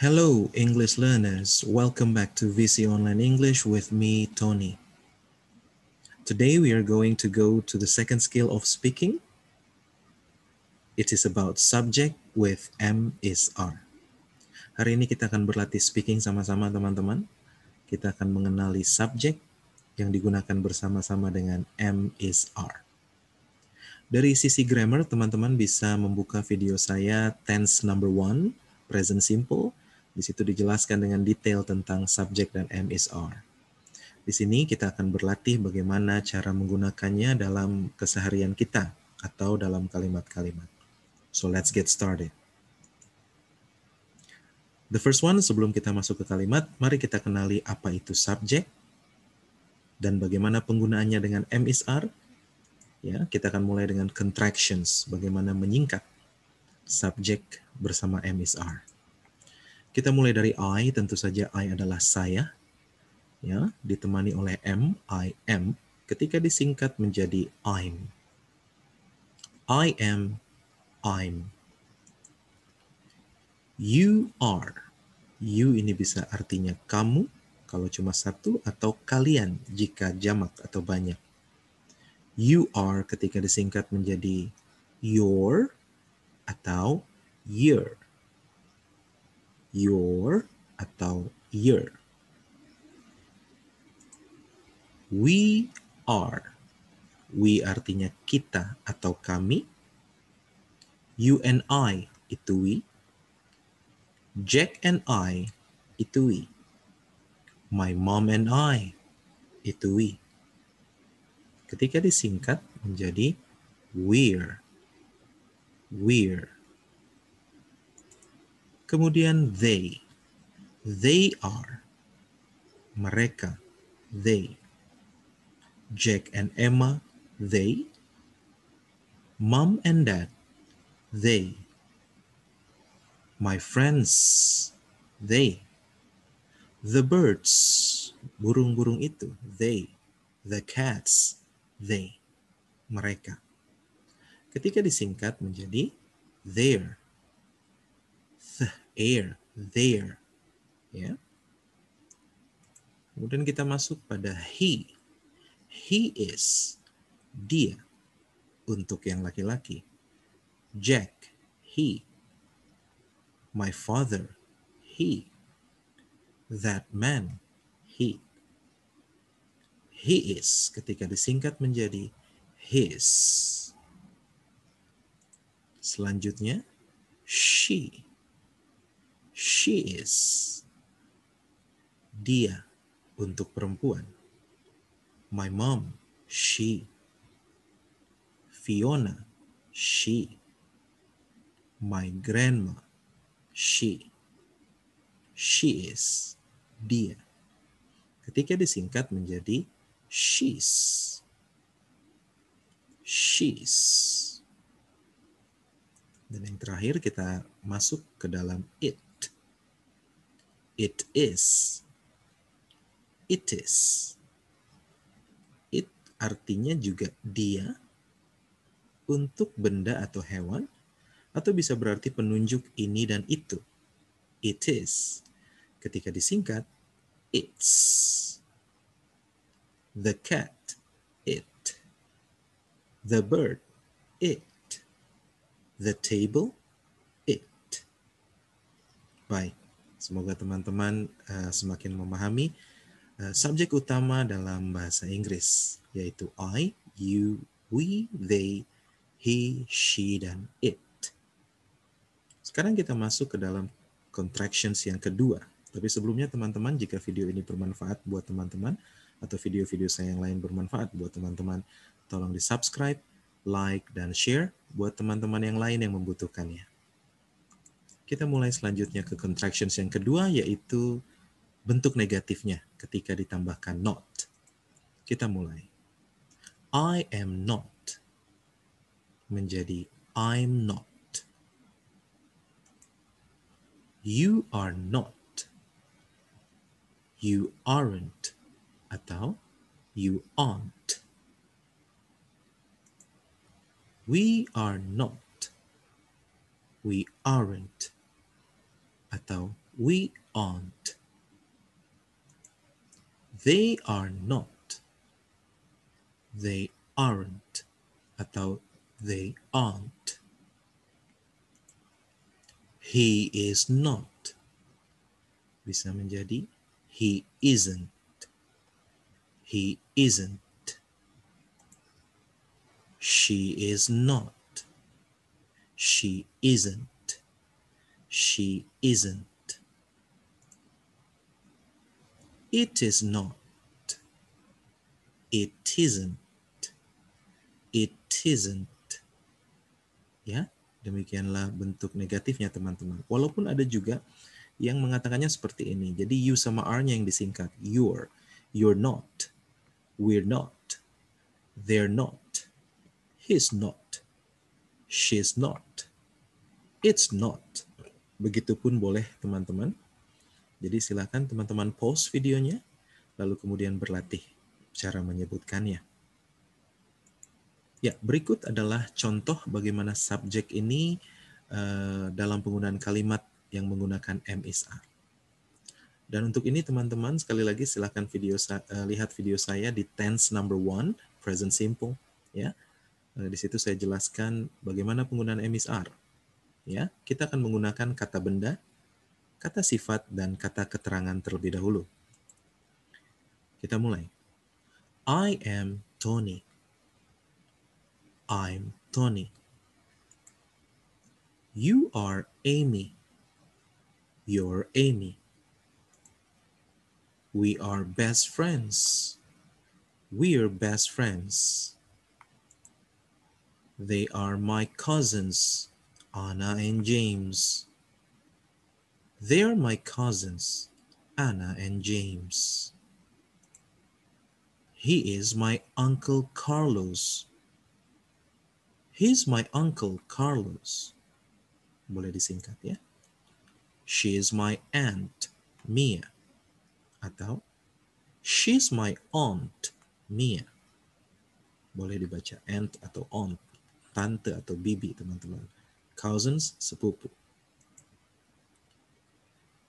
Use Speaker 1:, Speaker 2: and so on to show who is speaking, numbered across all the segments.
Speaker 1: Hello, English learners. Welcome back to VC Online English with me, Tony. Today we are going to go to the second skill of speaking. It is about subject with M is R. Hari ini kita akan berlatih speaking sama-sama teman-teman. Kita akan mengenali subjek yang digunakan bersama-sama dengan M is R. Dari sisi grammar, teman-teman bisa membuka video saya tense number one, present simple, di situ dijelaskan dengan detail tentang subjek dan MSR. Di sini kita akan berlatih bagaimana cara menggunakannya dalam keseharian kita atau dalam kalimat-kalimat. So let's get started. The first one, sebelum kita masuk ke kalimat, mari kita kenali apa itu subjek dan bagaimana penggunaannya dengan MSR. Ya, kita akan mulai dengan contractions, bagaimana menyingkat subjek bersama MSR. Kita mulai dari I, tentu saja I adalah saya. Ya, ditemani oleh M, I am. Ketika disingkat menjadi I'm. I am, I'm. You are. You ini bisa artinya kamu kalau cuma satu atau kalian jika jamak atau banyak. You are ketika disingkat menjadi your atau your your atau your. We are. We artinya kita atau kami. You and I itu we. Jack and I itu we. My mom and I itu we. Ketika disingkat menjadi we're. We're. Kemudian they. They are. Mereka. They. Jack and Emma. They. Mom and dad. They. My friends. They. The birds. Burung-burung itu. They. The cats. They. Mereka. Ketika disingkat menjadi there air, there. Ya. Kemudian kita masuk pada he. He is dia untuk yang laki-laki. Jack, he. My father, he. That man, he. He is ketika disingkat menjadi his. Selanjutnya, she she is. Dia untuk perempuan. My mom, she. Fiona, she. My grandma, she. She is. Dia. Ketika disingkat menjadi she's. She's. Dan yang terakhir kita masuk ke dalam it. It is. It is. It artinya juga dia untuk benda atau hewan atau bisa berarti penunjuk ini dan itu. It is. Ketika disingkat, it's. The cat, it. The bird, it. The table, it. Baik. Semoga teman-teman uh, semakin memahami uh, subjek utama dalam bahasa Inggris, yaitu I, you, we, they, he, she, dan it. Sekarang kita masuk ke dalam contractions yang kedua. Tapi sebelumnya teman-teman, jika video ini bermanfaat buat teman-teman, atau video-video saya yang lain bermanfaat buat teman-teman, tolong di subscribe, like, dan share buat teman-teman yang lain yang membutuhkannya. Kita mulai selanjutnya ke contractions yang kedua yaitu bentuk negatifnya ketika ditambahkan not. Kita mulai. I am not menjadi I'm not. You are not. You aren't atau you aren't. We are not. We aren't. atau we aren't. They are not. They aren't atau they aren't. He is not. Bisa menjadi he isn't. He isn't. She is not. She isn't she isn't. It is not. It isn't. It isn't. Ya, demikianlah bentuk negatifnya teman-teman. Walaupun ada juga yang mengatakannya seperti ini. Jadi you sama are-nya yang disingkat. You're, you're not, we're not, they're not, he's not, she's not, it's not. Begitupun boleh teman-teman. Jadi silakan teman-teman pause videonya, lalu kemudian berlatih cara menyebutkannya. Ya, berikut adalah contoh bagaimana subjek ini uh, dalam penggunaan kalimat yang menggunakan MSR. Dan untuk ini teman-teman sekali lagi silakan video uh, lihat video saya di tense number one present simple ya. Uh, di situ saya jelaskan bagaimana penggunaan MSR ya, kita akan menggunakan kata benda, kata sifat dan kata keterangan terlebih dahulu. Kita mulai. I am Tony. I'm Tony. You are Amy. You're Amy. We are best friends. We're best friends. They are my cousins. Anna and James. They are my cousins, Anna and James. He is my Uncle Carlos. He's my Uncle Carlos. Boleh disingkat ya. She is my Aunt Mia. Atau She's my Aunt Mia. Boleh dibaca aunt atau aunt. Tante atau bibi teman-teman. cousins, sepupu.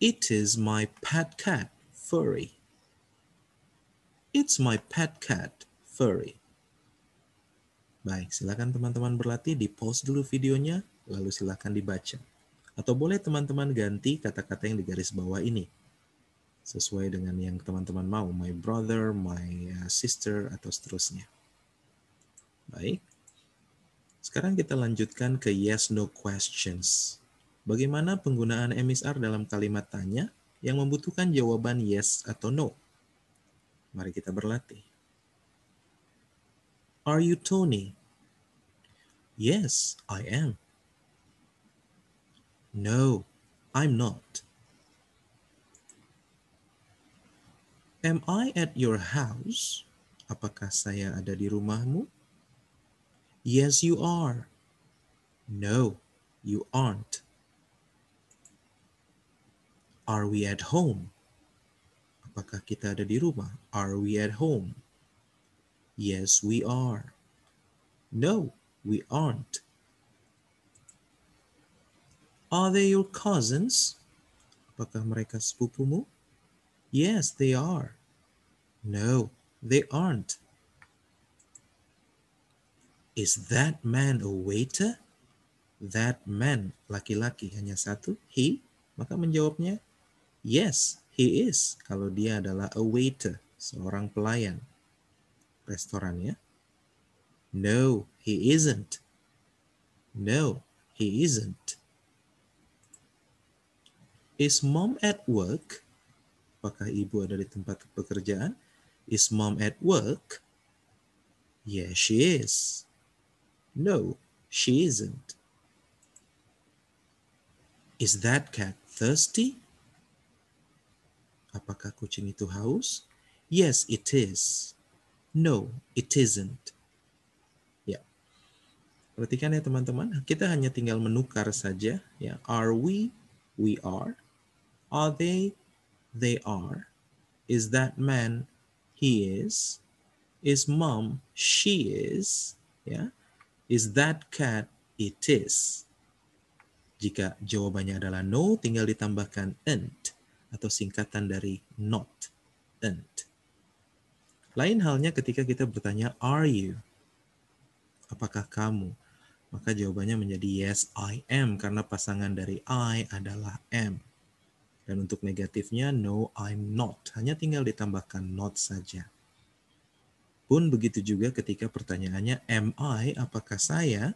Speaker 1: It is my pet cat, furry. It's my pet cat, furry. Baik, silakan teman-teman berlatih di pause dulu videonya, lalu silakan dibaca. Atau boleh teman-teman ganti kata-kata yang di garis bawah ini. Sesuai dengan yang teman-teman mau, my brother, my uh, sister, atau seterusnya. Baik. Sekarang kita lanjutkan ke yes no questions. Bagaimana penggunaan MSR dalam kalimat tanya yang membutuhkan jawaban yes atau no? Mari kita berlatih. Are you Tony? Yes, I am. No, I'm not. Am I at your house? Apakah saya ada di rumahmu? Yes, you are. No, you aren't. Are we at home? Apakah kita ada di rumah? Are we at home? Yes, we are. No, we aren't. Are they your cousins? Apakah mereka sepupumu? Yes, they are. No, they aren't. Is that man a waiter? That man, laki-laki hanya satu, he. Maka menjawabnya, yes, he is. Kalau dia adalah a waiter, seorang pelayan. Restorannya. No, he isn't. No, he isn't. Is mom at work? Apakah ibu ada di tempat pekerjaan? Is mom at work? Yes, she is. No, she isn't. Is that cat thirsty? Apakah kucing itu haus? Yes, it is. No, it isn't. Ya. Perhatikan ya teman-teman, kita hanya tinggal menukar saja ya. Are we? We are. Are they? They are. Is that man? He is. Is mom? She is. Ya. Is that cat? It is. Jika jawabannya adalah no, tinggal ditambahkan and atau singkatan dari not, and. Lain halnya ketika kita bertanya are you? Apakah kamu? Maka jawabannya menjadi yes I am karena pasangan dari I adalah am. Dan untuk negatifnya no I'm not. Hanya tinggal ditambahkan not saja. Pun begitu juga ketika pertanyaannya am I, apakah saya?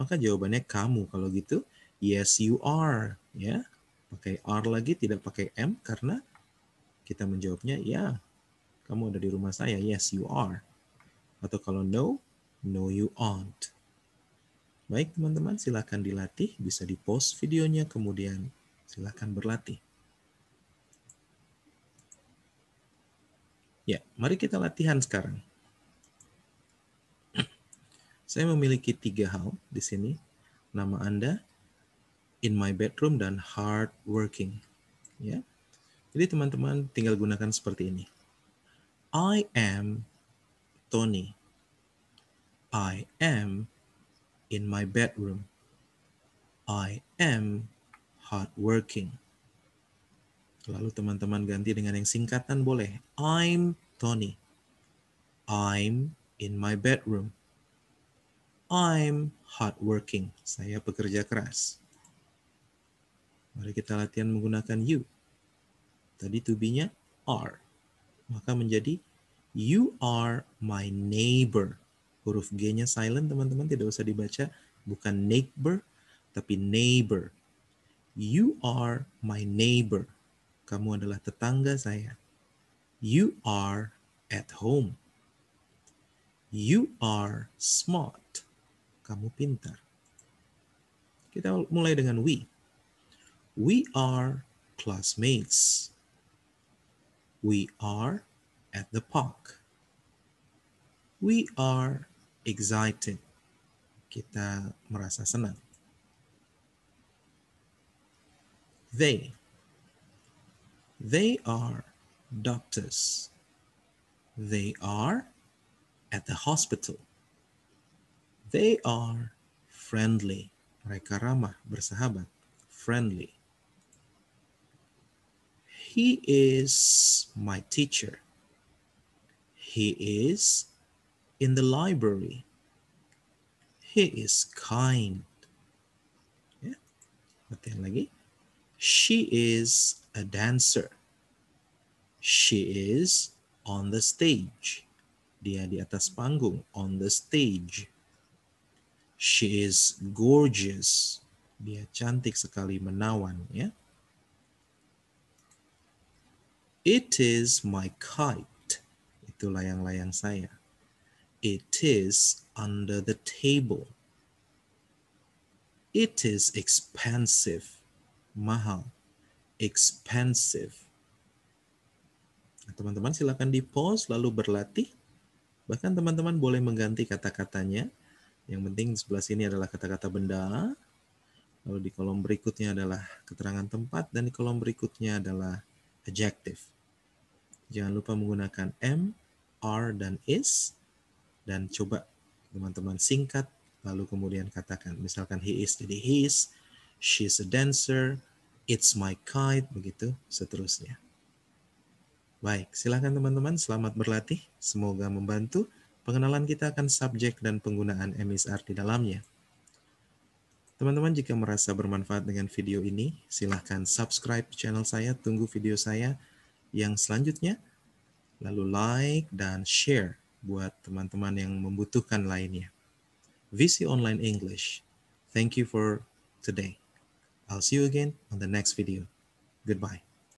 Speaker 1: Maka jawabannya kamu. Kalau gitu, yes you are, ya. Pakai are lagi tidak pakai m karena kita menjawabnya ya. Kamu ada di rumah saya, yes you are. Atau kalau no, no you aren't. Baik teman-teman, silahkan dilatih, bisa di post videonya kemudian silahkan berlatih. Ya, mari kita latihan sekarang. Saya memiliki tiga hal di sini. Nama Anda, in my bedroom, dan hard working. Ya. Jadi teman-teman tinggal gunakan seperti ini. I am Tony. I am in my bedroom. I am hard working. Lalu teman-teman ganti dengan yang singkatan boleh. I'm Tony. I'm in my bedroom. I'm hardworking. Saya pekerja keras. Mari kita latihan menggunakan you. Tadi to be-nya are. Maka menjadi you are my neighbor. Huruf G-nya silent, teman-teman. Tidak usah dibaca. Bukan neighbor, tapi neighbor. You are my neighbor. Kamu adalah tetangga saya. You are at home. You are smart kamu pintar. Kita mulai dengan we. We are classmates. We are at the park. We are excited. Kita merasa senang. They. They are doctors. They are at the hospital. They are friendly. Mereka ramah, bersahabat. Friendly. He is my teacher. He is in the library. He is kind. Ya. Latihan lagi. She is a dancer. She is on the stage. Dia di atas panggung, on the stage. She is gorgeous. Dia cantik sekali, menawan, ya. It is my kite. Itu layang-layang saya. It is under the table. It is expensive. Mahal. Expensive. Nah, teman-teman silakan di pause lalu berlatih. Bahkan teman-teman boleh mengganti kata-katanya yang penting sebelah sini adalah kata-kata benda. Lalu di kolom berikutnya adalah keterangan tempat dan di kolom berikutnya adalah adjective. Jangan lupa menggunakan m, r dan is. Dan coba teman-teman singkat lalu kemudian katakan. Misalkan he is jadi he is, she is a dancer, it's my kite, begitu seterusnya. Baik, silakan teman-teman selamat berlatih. Semoga membantu pengenalan kita akan subjek dan penggunaan MSR di dalamnya. Teman-teman jika merasa bermanfaat dengan video ini, silahkan subscribe channel saya, tunggu video saya yang selanjutnya, lalu like dan share buat teman-teman yang membutuhkan lainnya. VC Online English. Thank you for today. I'll see you again on the next video. Goodbye.